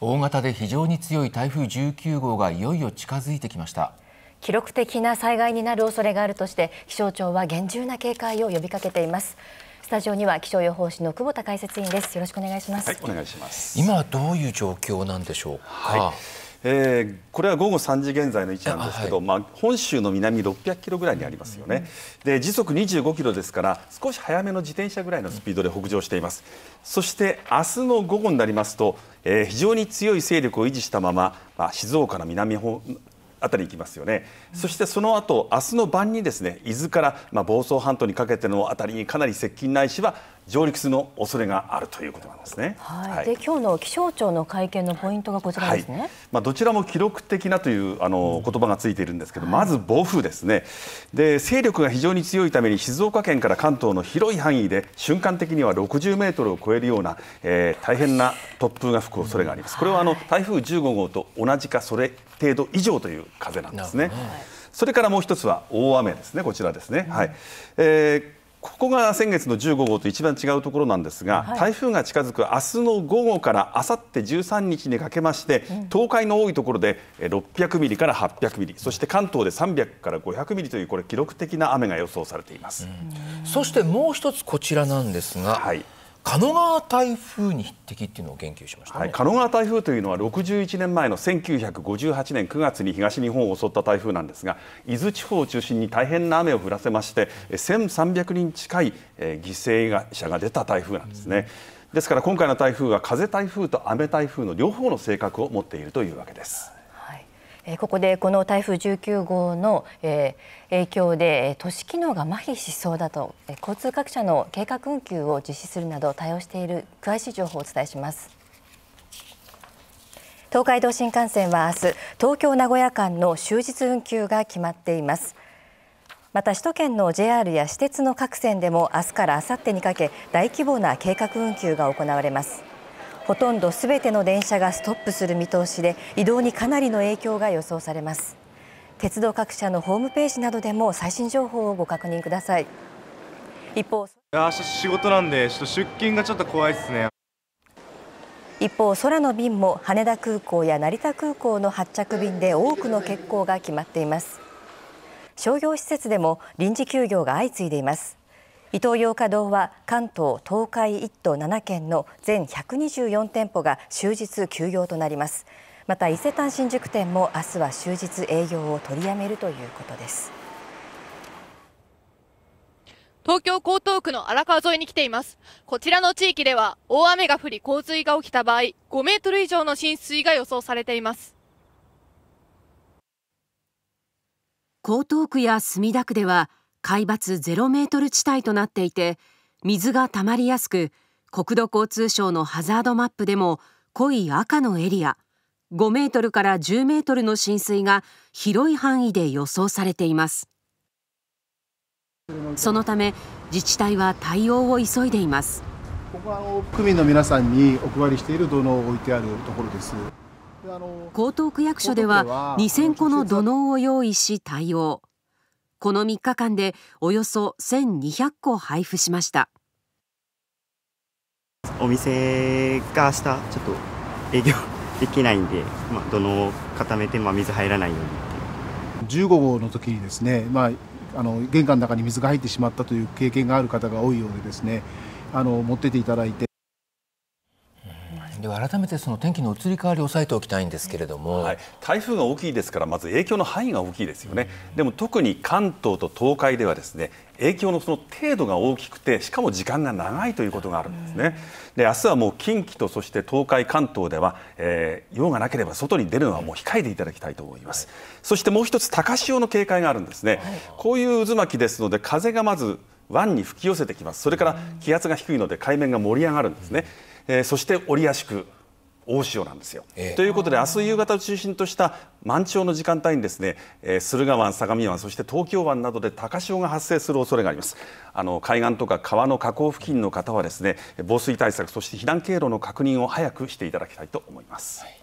大型で非常に強い台風19号がいよいよ近づいてきました記録的な災害になる恐れがあるとして気象庁は厳重な警戒を呼びかけていますスタジオには気象予報士の久保田解説員ですよろしくお願いします、はい、お願いします今どういう状況なんでしょうか、はいえー、これは午後3時現在の位置なんですけど、はい、まあ、本州の南600キロぐらいにありますよね、で時速25キロですから少し早めの自転車ぐらいのスピードで北上していますそして明日の午後になりますと、えー、非常に強い勢力を維持したまま、まあ、静岡の南方あたり行きますよね、そしてその後明日の晩にですね伊豆から、まあ、房総半島にかけてのあたりにかなり接近ないしは上陸するの恐れがあるということなんですね。はい。はい、で今日の気象庁の会見のポイントがこちらですね。はい、まあどちらも記録的なというあの言葉がついているんですけど、うん、まず暴風ですね。で勢力が非常に強いために静岡県から関東の広い範囲で瞬間的には60メートルを超えるような、えー、大変な突風が吹く恐れがあります。うん、これはあの台風15号と同じかそれ程度以上という風なんですね。はい、それからもう一つは大雨ですね、こちらですね。はい。えーここが先月の15号と一番違うところなんですが、はい、台風が近づく明日の午後からあさって13日にかけまして、東海の多いところで600ミリから800ミリ、そして関東で300から500ミリというこれ記録的な雨が予想されています。そしてもう一つこちらなんですが、はい、狩野川台風に匹敵っていうのを言及しました、ねはい、狩野川台風というのは61年前の1958年9月に東日本を襲った台風なんですが伊豆地方を中心に大変な雨を降らせまして1300人近い犠牲者が出た台風なんですね。ですから今回の台風は風台風と雨台風の両方の性格を持っているというわけです。ここでこの台風19号の影響で都市機能が麻痺しそうだと交通各社の計画運休を実施するなど対応している詳しい情報をお伝えします。東海道新幹線は明日東京名古屋間の終日運休が決まっていますまた首都圏の JR や私鉄の各線でも明日から明後日にかけ大規模な計画運休が行われますほとんどすべての電車がストップする見通しで移動にかなりの影響が予想されます鉄道各社のホームページなどでも最新情報をご確認ください一方明日仕事なんでちょっと出勤がちょっと怖いですね一方空の便も羽田空港や成田空港の発着便で多くの欠航が決まっています商業施設でも臨時休業が相次いでいますイトーヨーカ堂は関東、東海1都7県の全124店舗が終日休業となります。また伊勢丹新宿店も明日は終日営業を取りやめるということです。東京江東区の荒川沿いに来ています。こちらの地域では大雨が降り洪水が起きた場合、5メートル以上の浸水が予想されています。江東区や墨田区では海抜ゼロメートル地帯となっていて水が溜まりやすく国土交通省のハザードマップでも濃い赤のエリア5メートルから10メートルの浸水が広い範囲で予想されていますそのため自治体は対応を急いでいますここは区民の皆さんにお配りしている土のを置いてあるところです江東区役所では2000個の土のを用意し対応この3日間でおよそ1200個配布しましたお店が明日ちょっと営業できないんで、まあ、土の固めて、ま水入らないように15号の時にですね、まあ、あの玄関の中に水が入ってしまったという経験がある方が多いようでですねあの持ってていただいてでは改めてその天気の移り変わりを抑えておきたいんですけれども、はい、台風が大きいですからまず影響の範囲が大きいですよね、うん、でも特に関東と東海ではですね影響のその程度が大きくてしかも時間が長いということがあるんですね、で明日はもう近畿とそして東海関東では、えー、用がなければ外に出るのはもう控えていただきたいと思います、はい、そしてもう一つ高潮の警戒があるんですね、はい、こういう渦巻きですので風がまず湾に吹き寄せてきますそれから気圧が低いので海面が盛り上がるんですね、うんえー、そして折谷宿大潮なんですよ、えー、ということで明日夕方を中心とした満潮の時間帯にですね、えー、駿河湾相模湾そして東京湾などで高潮が発生する恐れがありますあの海岸とか川の河口付近の方はですね防水対策そして避難経路の確認を早くしていただきたいと思います。はい